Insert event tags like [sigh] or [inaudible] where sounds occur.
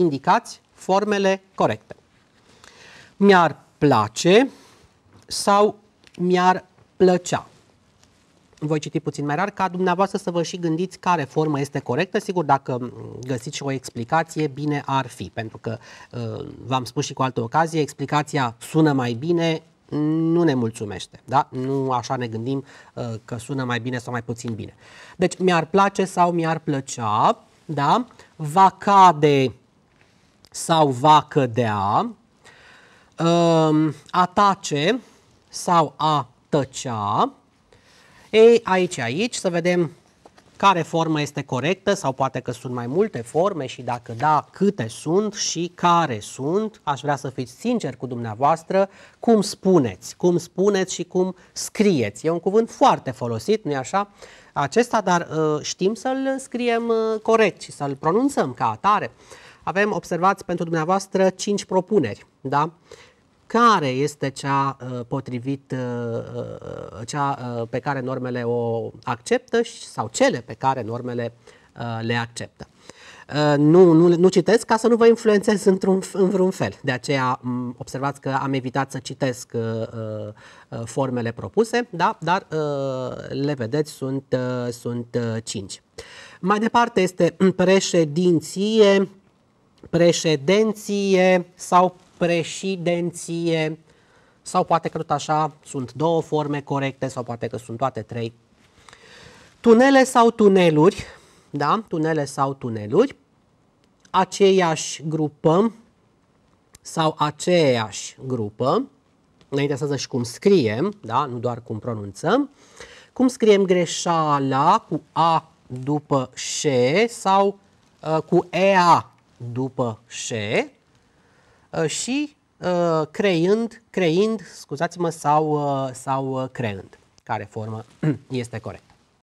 indicați formele corecte. Mi-ar place sau mi-ar plăcea. Voi citi puțin mai rar ca dumneavoastră să vă și gândiți care formă este corectă. Sigur, dacă găsiți și o explicație, bine ar fi, pentru că uh, v-am spus și cu altă ocazie, explicația sună mai bine, nu ne mulțumește. Da? Nu așa ne gândim uh, că sună mai bine sau mai puțin bine. Deci, mi-ar place sau mi-ar plăcea, da? va cade sau va cădea, um, a tace sau a tăcea. Ei, aici, aici, să vedem care formă este corectă sau poate că sunt mai multe forme și dacă da, câte sunt și care sunt. Aș vrea să fiți sinceri cu dumneavoastră cum spuneți, cum spuneți și cum scrieți. E un cuvânt foarte folosit, nu-i așa? Acesta, dar uh, știm să-l scriem uh, corect și să-l pronunțăm ca atare. Avem, observați pentru dumneavoastră, 5 propuneri, da? Care este cea uh, potrivit, uh, uh, cea pe care normele o acceptă sau cele pe care normele le acceptă? nu, nu, nu citesc ca să nu vă influențez într-un, în vreun fel. De aceea observați că am evitat să citesc uh, uh, formele propuse, da? dar uh, le vedeți, sunt, uh, sunt uh, cinci. Mai departe este [clears throat] președinție, președinție sau președinție, sau poate că tot așa sunt două forme corecte sau poate că sunt toate trei. Tunele sau tuneluri, da, tunele sau tuneluri, aceeași grupă sau aceeași grupă, ne interesează și cum scriem, da, nu doar cum pronunțăm, cum scriem greșeala cu A după ș sau uh, cu EA după ș uh, și uh, creând, creind, scuzați-mă, sau, uh, sau creând, care formă [clears throat] este corect.